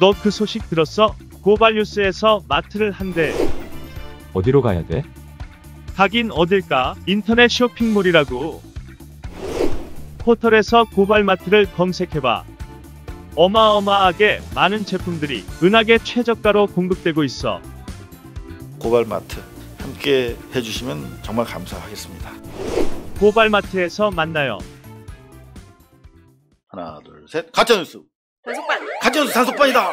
너 그 소식 들었어? 고발뉴스에서 마트를 한대. 어디로 가야 돼? 가긴 어딜까? 인터넷 쇼핑몰이라고. 포털에서 고발마트를 검색해봐. 어마어마하게 많은 제품들이 은하계 최저가로 공급되고 있어. 고발마트 함께 해주시면 정말 감사하겠습니다. 고발마트에서 만나요. 하나 둘셋 가짜뉴스 단속반 한전수 단속반이다.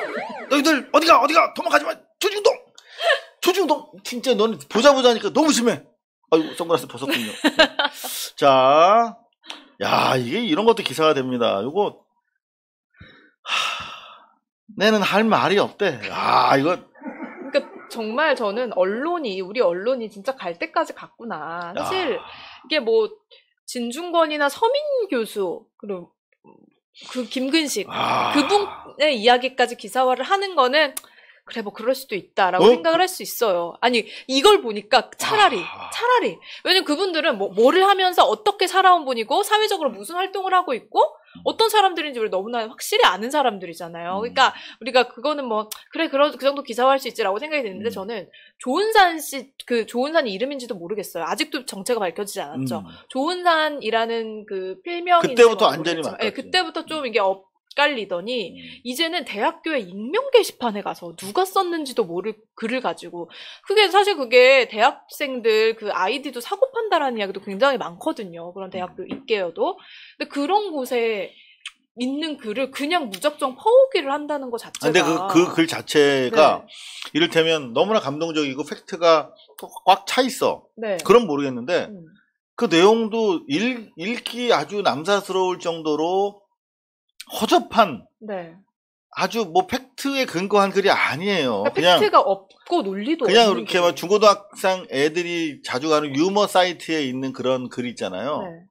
너희들 어디가 어디가 도망가지 마. 초중동초중동 진짜 너는 보자 보자니까 너무 심해. 아유 선글라스 벗었군요. 자, 야 이게 이런 것도 기사가 됩니다. 이거 하, 내는 할 말이 없대. 아 이거. 그러니까 정말 저는 언론이 우리 언론이 진짜 갈 때까지 갔구나. 사실 야. 이게 뭐 진중권이나 서민 교수 그리고 그 김근식 아... 그분의 이야기까지 기사화를 하는 거는 그래 뭐 그럴 수도 있다라고 어? 생각을 할 수 있어요. 아니 이걸 보니까 차라리 아... 차라리 왜냐면 그분들은 뭐 뭐를 하면서 어떻게 살아온 분이고 사회적으로 무슨 활동을 하고 있고 음. 어떤 사람들인지 우리 너무나 확실히 아는 사람들이잖아요. 음. 그러니까 우리가 그거는 뭐 그래 그런 그 정도 기사화할 수 있지라고 생각이 드는데 음. 저는 조은산 씨그 조은산 이름인지도 모르겠어요. 아직도 정체가 밝혀지지 않았죠. 음. 조은산이라는 그 필명이 그때부터 완전히 막 네, 그때부터 좀 이게 업 엇갈리더니 음. 이제는 대학교의 익명 게시판에 가서 누가 썼는지도 모를 글을 가지고 그게 사실 그게 대학생들 그 아이디도 사고 판다라는 이야기도 굉장히 많거든요. 그런 음. 대학교 음. 입게여도 근데 그런 곳에 있는 글을 그냥 무작정 퍼오기를 한다는 것 자체가. 아, 근데 그 그글 그 자체가 네. 이를테면 너무나 감동적이고 팩트가 꽉 차 있어. 네. 그럼 모르겠는데 음. 그 내용도 읽, 읽기 아주 남사스러울 정도로 허접한 네. 아주 뭐 팩트에 근거한 글이 아니에요. 그러니까 그냥 팩트가 없고 논리도 그냥 이렇게 막 중고등학생 애들이 자주 가는 유머 사이트에 있는 그런 글 있잖아요. 네.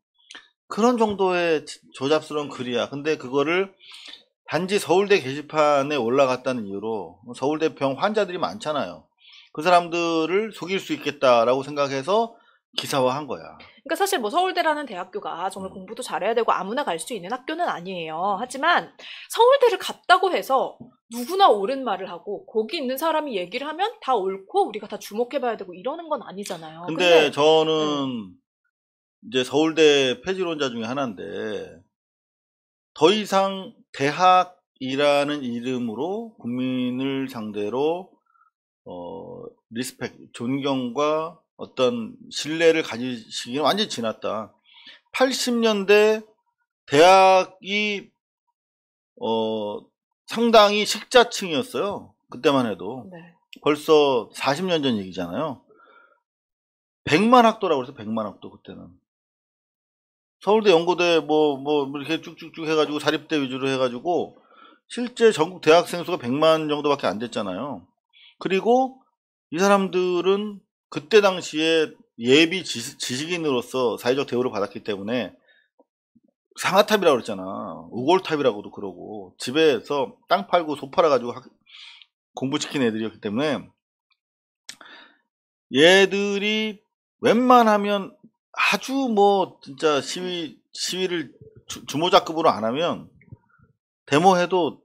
그런 정도의 조잡스러운 글이야. 근데 그거를 단지 서울대 게시판에 올라갔다는 이유로 서울대 병 환자들이 많잖아요. 그 사람들을 속일 수 있겠다라고 생각해서 기사화한 거야. 그러니까 사실 뭐 서울대라는 대학교가 정말 음. 공부도 잘해야 되고 아무나 갈 수 있는 학교는 아니에요. 하지만 서울대를 갔다고 해서 누구나 옳은 말을 하고 거기 있는 사람이 얘기를 하면 다 옳고 우리가 다 주목해봐야 되고 이러는 건 아니잖아요. 근데, 근데 저는 음. 이제 서울대 폐지론자 중에 하나인데 더 이상 대학이라는 이름으로 국민을 상대로 어, 리스펙, 존경과 어떤 신뢰를 가지시기는 완전히 지났다. 80년대 대학이 어, 상당히 식자층이었어요. 그때만 해도. 네. 벌써 40년 전 얘기잖아요. 100만 학도라고 해서 100만 학도 그때는. 서울대 연고대 뭐뭐 뭐, 뭐 이렇게 쭉쭉쭉 해 가지고 사립대 위주로 해 가지고 실제 전국 대학생 수가 100만 정도밖에 안 됐잖아요. 그리고 이 사람들은 그때 당시에 예비 지식인으로서 사회적 대우를 받았기 때문에 상하탑이라고 그랬잖아. 우골탑이라고도 그러고 집에서 땅 팔고 소 팔아가지고 학, 공부시킨 애들이었기 때문에 얘들이 웬만하면 아주 뭐 진짜 시위 시위를 주, 모자급으로안 하면 데모해도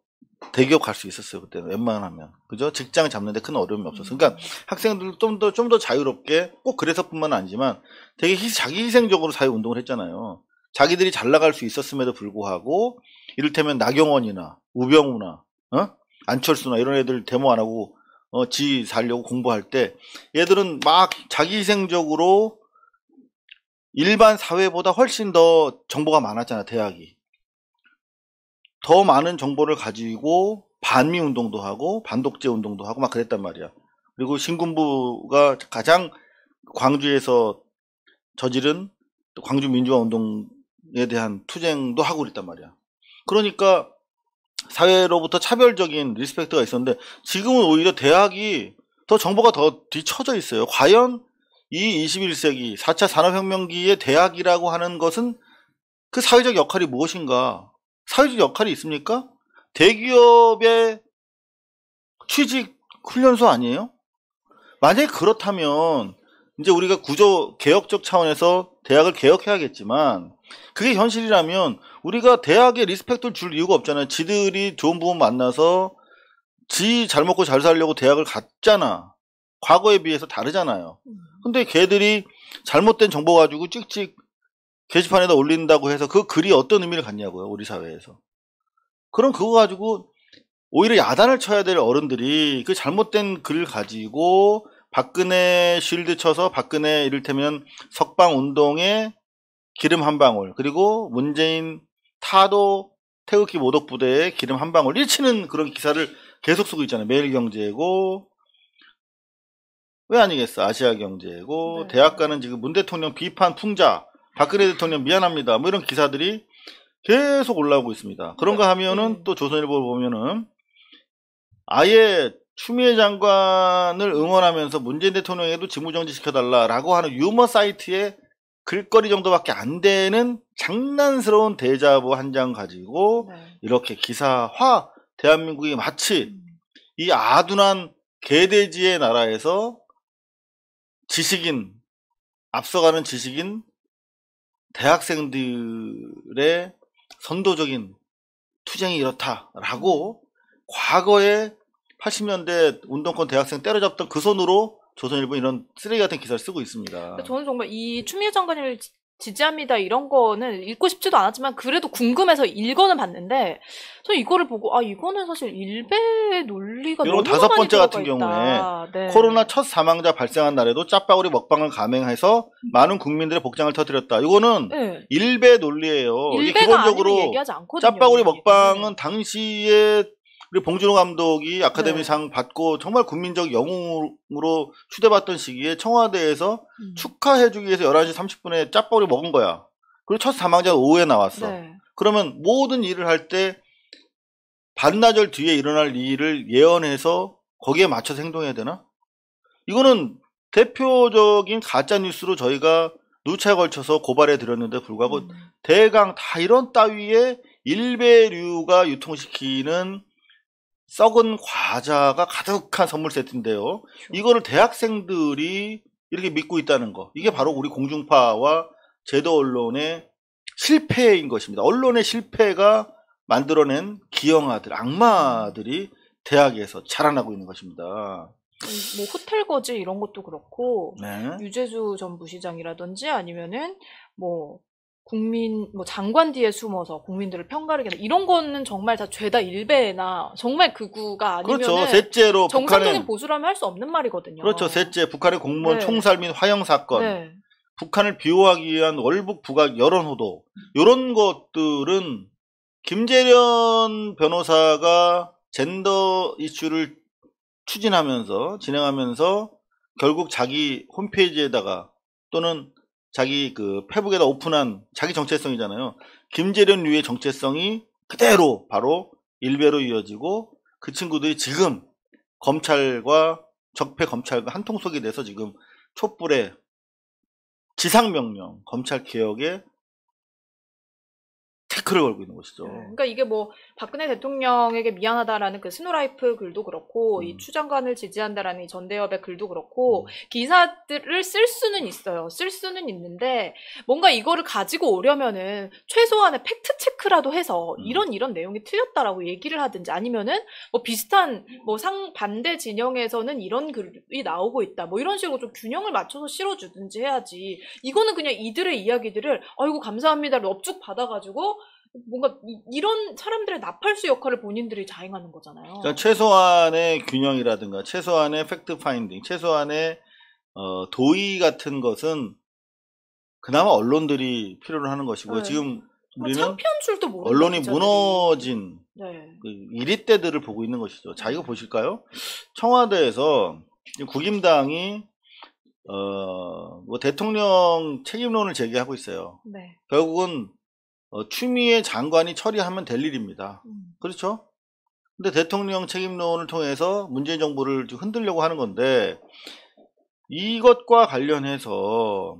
대기업 갈 수 있었어요 그때는 웬만하면 그죠 직장 잡는데 큰 어려움이 없었어 그러니까 학생들 좀더 좀 더 자유롭게 꼭 그래서뿐만 아니지만 되게 희, 자기 희생적으로 사회 운동을 했잖아요 자기들이 잘 나갈 수 있었음에도 불구하고 이를테면 나경원이나 우병우나 어? 안철수나 이런 애들 데모 안 하고 어, 지 살려고 공부할 때 얘들은 막 자기 희생적으로 일반 사회보다 훨씬 더 정보가 많았잖아 대학이 더 많은 정보를 가지고 반미 운동도 하고 반독재 운동도 하고 막 그랬단 말이야. 그리고 신군부가 가장 광주에서 저지른 광주 민주화 운동에 대한 투쟁도 하고 그랬단 말이야. 그러니까 사회로부터 차별적인 리스펙트가 있었는데 지금은 오히려 대학이 더 정보가 더 뒤쳐져 있어요. 과연 이 21세기 4차 산업혁명기의 대학이라고 하는 것은 그 사회적 역할이 무엇인가? 사회적 역할이 있습니까? 대기업의 취직 훈련소 아니에요? 만약에 그렇다면 이제 우리가 구조 개혁적 차원에서 대학을 개혁해야겠지만 그게 현실이라면 우리가 대학에 리스펙트를 줄 이유가 없잖아요. 지들이 좋은 부분 만나서 지 잘 먹고 잘 살려고 대학을 갔잖아. 과거에 비해서 다르잖아요. 음. 근데 걔들이 잘못된 정보 가지고 찍찍 게시판에다 올린다고 해서 그 글이 어떤 의미를 갖냐고요. 우리 사회에서. 그럼 그거 가지고 오히려 야단을 쳐야 될 어른들이 그 잘못된 글을 가지고 박근혜 쉴드 쳐서 박근혜 이를테면 석방 운동에 기름 한 방울 그리고 문재인 타도 태극기 모독 부대에 기름 한 방울 일치는 그런 기사를 계속 쓰고 있잖아요. 매일경제고 왜 아니겠어? 아시아경제고 네. 대학 가는 지금 문 대통령 비판 풍자 박근혜 대통령 미안합니다. 뭐 이런 기사들이 계속 올라오고 있습니다. 그런가 네. 하면은 네. 또 조선일보를 보면은 아예 추미애 장관을 응원하면서 문재인 대통령에도 직무정지 시켜달라라고 하는 유머 사이트에 글거리 정도밖에 안 되는 장난스러운 대자보 한 장 가지고 네. 이렇게 기사화 대한민국이 마치 음. 이 아둔한 개돼지의 나라에서 지식인 앞서가는 지식인 대학생들의 선도적인 투쟁이 이렇다라고 과거에 80년대 운동권 대학생 때려잡던 그 손으로 조선일보 이런 쓰레기 같은 기사를 쓰고 있습니다. 그러니까 저는 정말 이 추미애 장관을 지지합니다 이런 거는 읽고 싶지도 않았지만 그래도 궁금해서 읽어는 봤는데 저 이거를 보고 아 이거는 사실 일베 논리가 이런 다섯 번째 같은 경우에 네. 코로나 첫 사망자 발생한 날에도 짜파구리 먹방을 감행해서 음. 많은 국민들의 복장을 터뜨렸다. 이거는 네. 일베 논리예요. 일베가 기본적으로 얘기하지 않거든요. 짜파구리 먹방은 당시에 그리고 봉준호 감독이 아카데미상 네. 받고 정말 국민적 영웅으로 추대받던 시기에 청와대에서 음. 축하해주기 위해서 11시 30분에 짭벌을 먹은 거야. 그리고 첫 사망자가 오후에 나왔어. 네. 그러면 모든 일을 할 때 반나절 뒤에 일어날 일을 예언해서 거기에 맞춰서 행동해야 되나? 이거는 대표적인 가짜 뉴스로 저희가 누차에 걸쳐서 고발해 드렸는데 불구하고 음. 대강 다 이런 따위의 일배류가 유통시키는 썩은 과자가 가득한 선물 세트인데요. 그렇죠. 이거를 대학생들이 이렇게 믿고 있다는 거. 이게 바로 우리 공중파와 제도 언론의 실패인 것입니다. 언론의 실패가 만들어낸 기형아들, 악마들이 대학에서 자라나고 있는 것입니다. 음, 뭐 호텔 거지 이런 것도 그렇고 네. 유재수 전 부시장이라든지 아니면은 뭐 국민 뭐 장관 뒤에 숨어서 국민들을 편가르게 이런 거는 정말 다 죄다 일배나 정말 극우가 아니면 그렇죠. 셋째로 정상적인 북한의, 보수라면 할 수 없는 말이거든요. 그렇죠. 셋째 북한의 공무원 네. 총살 및 화형 사건, 네. 북한을 비호하기 위한 월북 부각 여론 호도 이런 것들은 김재련 변호사가 젠더 이슈를 추진하면서 진행하면서 결국 자기 홈페이지에다가 또는 자기 그 페북에다 오픈한 자기 정체성이잖아요. 김재련 류의 정체성이 그대로 바로 일베로 이어지고 그 친구들이 지금 검찰과 적폐 검찰과 한통속이 돼서 지금 촛불의 지상명령, 검찰개혁의 태클을 걸고 있는 것이죠. 음, 그러니까 이게 뭐 박근혜 대통령에게 미안하다라는 그 스노라이프 글도 그렇고 음. 이추 장관을 지지한다라는 이 전대협의 글도 그렇고 음. 기사들을 쓸 수는 있어요. 쓸 수는 있는데 뭔가 이거를 가지고 오려면은 최소한의 팩트 체크라도 해서 음. 이런 이런 내용이 틀렸다라고 얘기를 하든지 아니면은 뭐 비슷한 뭐 상 반대 진영에서는 이런 글이 나오고 있다. 뭐 이런 식으로 좀 균형을 맞춰서 실어주든지 해야지. 이거는 그냥 이들의 이야기들을 아이고 감사합니다를 업죽 받아가지고 뭔가 이, 런 사람들의 나팔수 역할을 본인들이 자행하는 거잖아요. 그러니까 최소한의 균형이라든가 최소한의 팩트 파인딩, 최소한의 어, 도의 같은 것은 그나마 언론들이 필요로 하는 것이고 네. 지금 뭐 우리는 언론이 무너진 네. 그 이리 때들을 보고 있는 것이죠. 자 이거 보실까요? 청와대에서 국임당이 어, 뭐 대통령 책임론을 제기하고 있어요. 네. 결국은 어, 추미애 장관이 처리하면 될 일입니다. 음. 그렇죠? 근데 대통령 책임론을 통해서 문재인 정부를 흔들려고 하는 건데 이것과 관련해서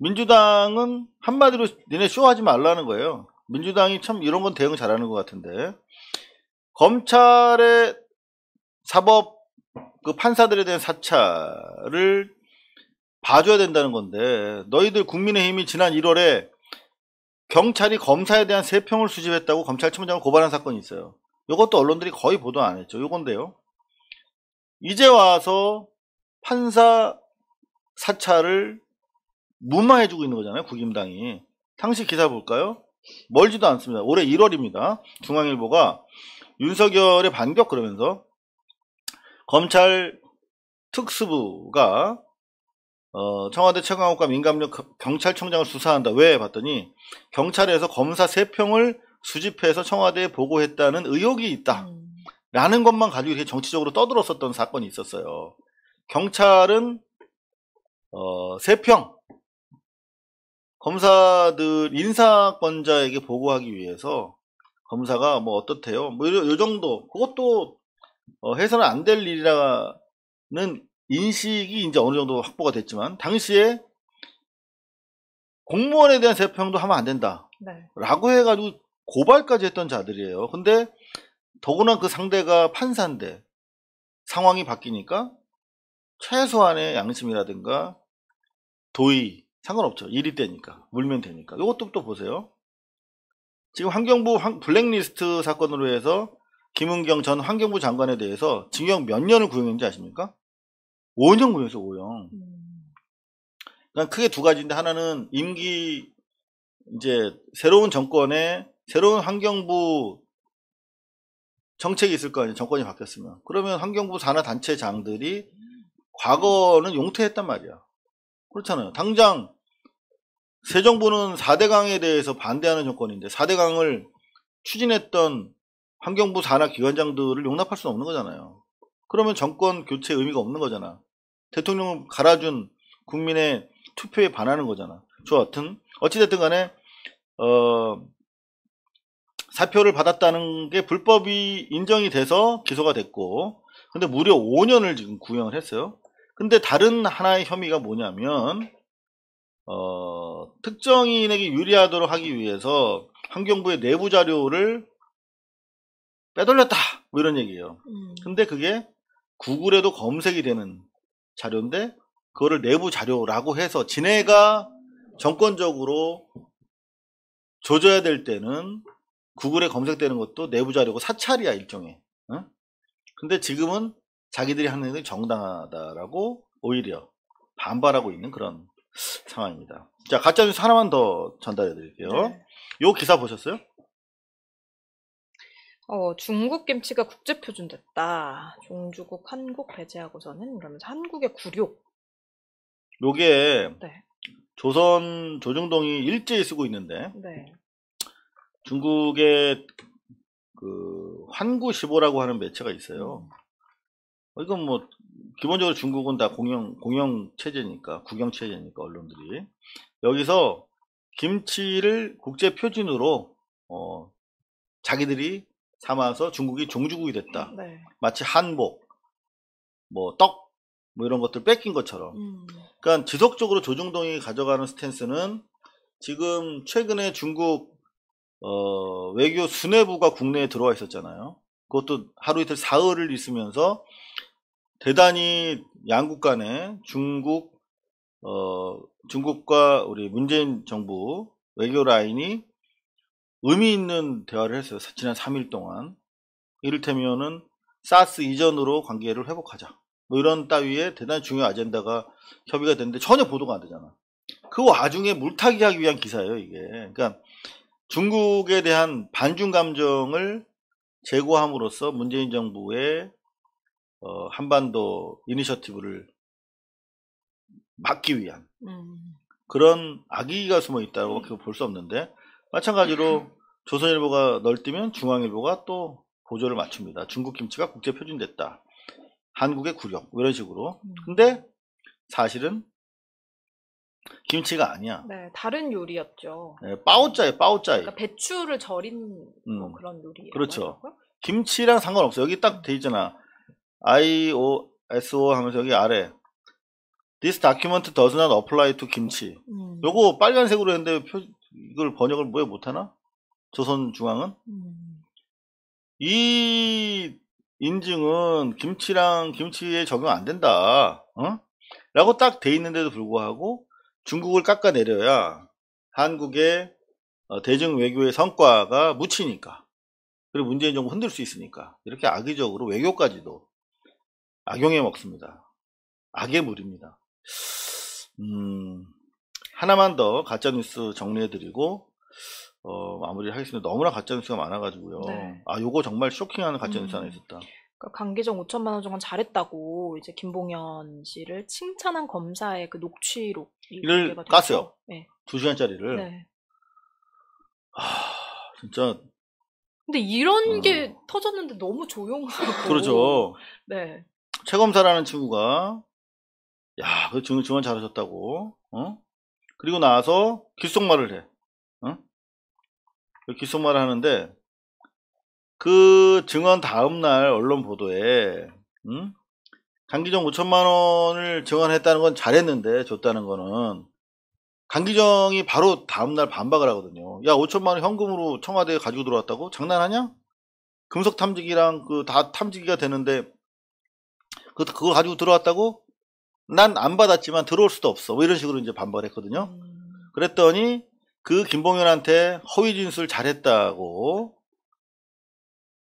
민주당은 한마디로 니네 쇼하지 말라는 거예요. 민주당이 참 이런 건 대응 잘하는 것 같은데 검찰의 사법 그 판사들에 대한 사찰을 봐줘야 된다는 건데 너희들 국민의힘이 지난 1월에 경찰이 검사에 대한 세평을 수집했다고 검찰총장을 고발한 사건이 있어요. 이것도 언론들이 거의 보도 안 했죠. 요건데요. 이제 와서 판사 사찰을 무마해주고 있는 거잖아요. 국임당이. 당시 기사 볼까요? 멀지도 않습니다. 올해 1월입니다. 중앙일보가 윤석열의 반격 그러면서 검찰 특수부가 어, 청와대 최강욱과 민감력 그 경찰청장을 수사한다. 왜? 봤더니 경찰에서 검사 3평을 수집해서 청와대에 보고했다는 의혹이 있다. 라는 것만 가지고 이렇게 정치적으로 떠들었었던 사건이 있었어요. 경찰은 어, 3평 검사들 인사권자에게 보고하기 위해서 검사가 뭐 어떻대요? 뭐요 정도 그것도 어, 해서는 안 될 일이라는 인식이 이제 어느 정도 확보가 됐지만 당시에 공무원에 대한 재평도 하면 안 된다. 네. 라고 해가지고 고발까지 했던 자들이에요. 근데 더구나 그 상대가 판사인데 상황이 바뀌니까 최소한의 양심이라든가 도의 상관없죠. 일이 되니까 물면 되니까 이것도 또 보세요. 지금 환경부 블랙리스트 사건으로 해서 김은경 전 환경부 장관에 대해서 징역 몇 년을 구형했는지 아십니까? 5년 구형에서 5년그러 크게 두 가지인데 하나는 임기 이제 새로운 정권에 새로운 환경부 정책이 있을 거 아니에요. 정권이 바뀌었으면. 그러면 환경부 산하 단체 장들이 과거는 용퇴했단 말이야. 그렇잖아요. 당장 새 정부는 4대강에 대해서 반대하는 정권인데 4대강을 추진했던 환경부 산하 기관장들을 용납할 수는 없는 거잖아요. 그러면 정권 교체 의미가 없는 거잖아. 대통령을 갈아준 국민의 투표에 반하는 거잖아. 저 같은 어찌됐든 간에 어, 사표를 받았다는 게 불법이 인정이 돼서 기소가 됐고 근데 무려 5년을 지금 구형을 했어요. 근데 다른 하나의 혐의가 뭐냐면 어, 특정인에게 유리하도록 하기 위해서 환경부의 내부 자료를 빼돌렸다 뭐 이런 얘기예요. 음. 근데 그게 구글에도 검색이 되는 자료인데 그거를 내부 자료라고 해서 지네가 정권적으로 조져야 될 때는 구글에 검색되는 것도 내부 자료고 사찰이야 일종의 응? 근데 지금은 자기들이 하는 일이 정당하다라고 오히려 반발하고 있는 그런 상황입니다 자 가짜뉴스 하나만 더 전달해 드릴게요 네. 요 기사 보셨어요? 어, 중국 김치가 국제 표준됐다. 종주국 한국 배제하고서는 이러면서 한국의 굴욕. 요게 네. 조선 조중동이 일제히 쓰고 있는데 네. 중국의 그 환구시보라고 하는 매체가 있어요. 음. 어, 이건 뭐 기본적으로 중국은 다 공영 공영 체제니까 국영 체제니까 언론들이 여기서 김치를 국제 표준으로 어, 자기들이 삼아서 중국이 종주국이 됐다. 네. 마치 한복, 뭐 떡, 뭐 이런 것들 뺏긴 것처럼. 음. 그러니까 지속적으로 조중동이 가져가는 스탠스는 지금 최근에 중국 어, 외교 수뇌부가 국내에 들어와 있었잖아요. 그것도 하루 이틀 사흘을 있으면서 대단히 양국 간에 중국 어, 중국과 우리 문재인 정부 외교 라인이 의미 있는 대화를 했어요. 지난 3일 동안. 이를테면은 사스 이전으로 관계를 회복하자. 뭐 이런 따위에 대단히 중요한 아젠다가 협의가 됐는데 전혀 보도가 안 되잖아. 그 와중에 물타기하기 위한 기사예요, 이게. 그러니까 중국에 대한 반중 감정을 제고함으로써 문재인 정부의 어, 한반도 이니셔티브를 막기 위한 음. 그런 악의가 숨어 있다고 볼 수 없는데 마찬가지로 조선일보가 널뛰면 중앙일보가 또 보조를 맞춥니다. 중국 김치가 국제 표준됐다. 한국의 구력 뭐 이런 식으로. 음. 근데 사실은 김치가 아니야. 네, 다른 요리였죠. 네, 빠오짜이, 빠오짜이. 그러니까 배추를 절인 음. 뭐 그런 요리. 그렇죠. 김치랑 상관없어. 여기 딱 돼 있잖아. I O S O 하면서 여기 아래. This document does not apply to 김치. 음. 요거 빨간색으로 했는데 표, 이걸 번역을 뭐에 못하나? 조선중앙은? 음. 이 인증은 김치랑 김치에 적용 안 된다. 어? 라고 딱 돼 있는데도 불구하고 중국을 깎아내려야 한국의 어, 대중 외교의 성과가 묻히니까 그리고 문재인 정부 흔들 수 있으니까 이렇게 악의적으로 외교까지도 악용해 먹습니다. 악의 물입니다. 음, 하나만 더 가짜뉴스 정리해드리고 어, 마무리하겠습니다. 너무나 가짜뉴스가 많아가지고요. 네. 아, 요거 정말 쇼킹하는 가짜뉴스 음. 하나 있었다. 그러니까 강기정 5천만 원 정도 잘했다고 이제 김봉현 씨를 칭찬한 검사의 그 녹취록을 깠어요. 네. 2 시간짜리를. 네. 하, 진짜. 근데 이런 어. 게 터졌는데 너무 조용하고. 그렇죠. 네. 최 검사라는 친구가 야, 그중언 잘하셨다고. 어? 그리고 나서 귓속말을 해. 응? 길속말을 하는데 그 증언 다음 날 언론 보도에 응? 강기정 5천만 원을 증언했다는 건 잘했는데 줬다는 거는 강기정이 바로 다음 날 반박을 하거든요. 야 5천만 원 현금으로 청와대에 가지고 들어왔다고 장난하냐? 금속 탐지기랑 그 다 탐지기가 되는데 그 그걸 가지고 들어왔다고? 난안 받았지만 들어올 수도 없어. 뭐 이런 식으로 이제 반발했거든요. 그랬더니 그 김봉현한테 허위 진술 잘했다고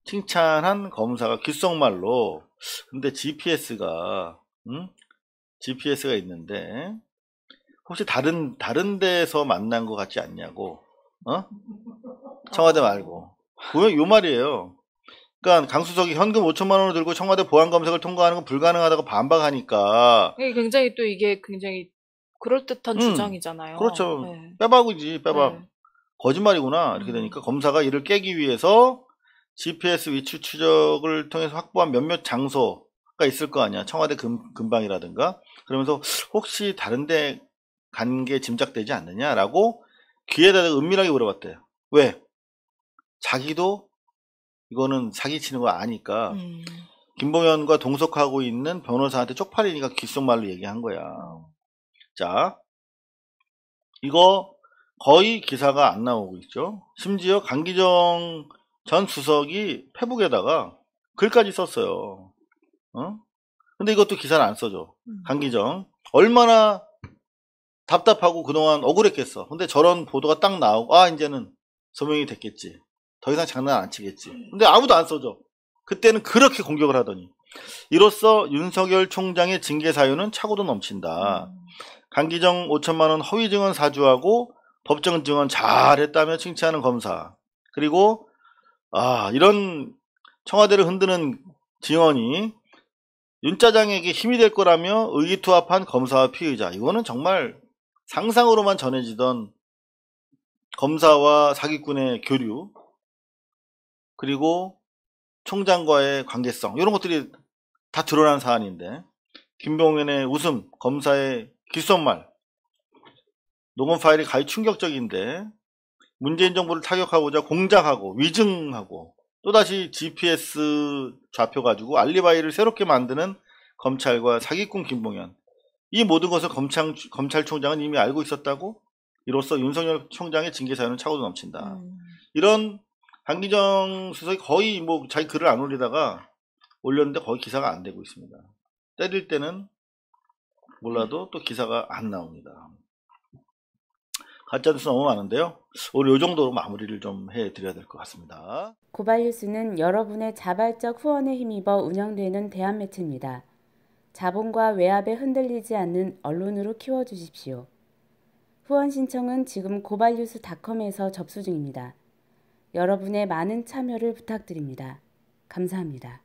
칭찬한 검사가 귓속말로 근데 GPS가 음? GPS가 있는데 혹시 다른 다른 데서 만난 것 같지 않냐고 어? 청와대 말고 요 말이에요. 그러니까 강수석이 현금 5천만 원을 들고 청와대 보안 검색을 통과하는 건 불가능하다고 반박하니까 이 예, 굉장히 또 이게 굉장히 그럴듯한 음, 주장이잖아요. 그렇죠. 네. 빼박이지 빼박. 네. 거짓말이구나 이렇게 음. 되니까 음. 검사가 이를 깨기 위해서 GPS 위치 추적을 통해서 확보한 몇몇 장소가 있을 거 아니야. 청와대 금, 근방이라든가. 그러면서 혹시 다른데 간 게 짐작되지 않느냐라고 귀에다 은밀하게 물어봤대요. 왜? 자기도 이거는 사기치는 거 아니까 음. 김봉현과 동석하고 있는 변호사한테 쪽팔리니까 귓속말로 얘기한 거야. 자, 이거 거의 기사가 안 나오고 있죠. 심지어 강기정 전 수석이 페북에다가 글까지 썼어요. 어? 근데 이것도 기사를 안 써줘. 음. 강기정. 얼마나 답답하고 그동안 억울했겠어. 근데 저런 보도가 딱 나오고, 아, 이제는 소명이 됐겠지. 더 이상 장난 안 치겠지. 근데 아무도 안 써줘. 그때는 그렇게 공격을 하더니. 이로써 윤석열 총장의 징계 사유는 차고도 넘친다. 음. 강기정 5천만 원 허위 증언 사주하고 법정 증언 잘했다며 칭찬하는 검사. 그리고 아 이런 청와대를 흔드는 증언이 윤 짜장에게 힘이 될 거라며 의기투합한 검사와 피의자. 이거는 정말 상상으로만 전해지던 검사와 사기꾼의 교류. 그리고 총장과의 관계성 이런 것들이 다 드러난 사안인데 김봉현의 웃음, 검사의 귓속말 녹음 파일이 가히 충격적인데 문재인 정부를 타격하고자 공작하고 위증하고 또다시 GPS 좌표 가지고 알리바이를 새롭게 만드는 검찰과 사기꾼 김봉현 이 모든 것을 검찰, 검찰총장은 이미 알고 있었다고 이로써 윤석열 총장의 징계 사유는 차고도 넘친다. 음. 이런 한기정 수석이 거의 뭐 자기 글을 안 올리다가 올렸는데 거의 기사가 안 되고 있습니다. 때릴 때는 몰라도 음. 또 기사가 안 나옵니다. 가짜뉴스 너무 많은데요. 오늘 이 정도로 마무리를 좀 해드려야 될 것 같습니다. 고발뉴스는 여러분의 자발적 후원에 힘입어 운영되는 대한매체입니다. 자본과 외압에 흔들리지 않는 언론으로 키워주십시오. 후원 신청은 지금 고발뉴스닷컴에서 접수 중입니다. 여러분의 많은 참여를 부탁드립니다. 감사합니다.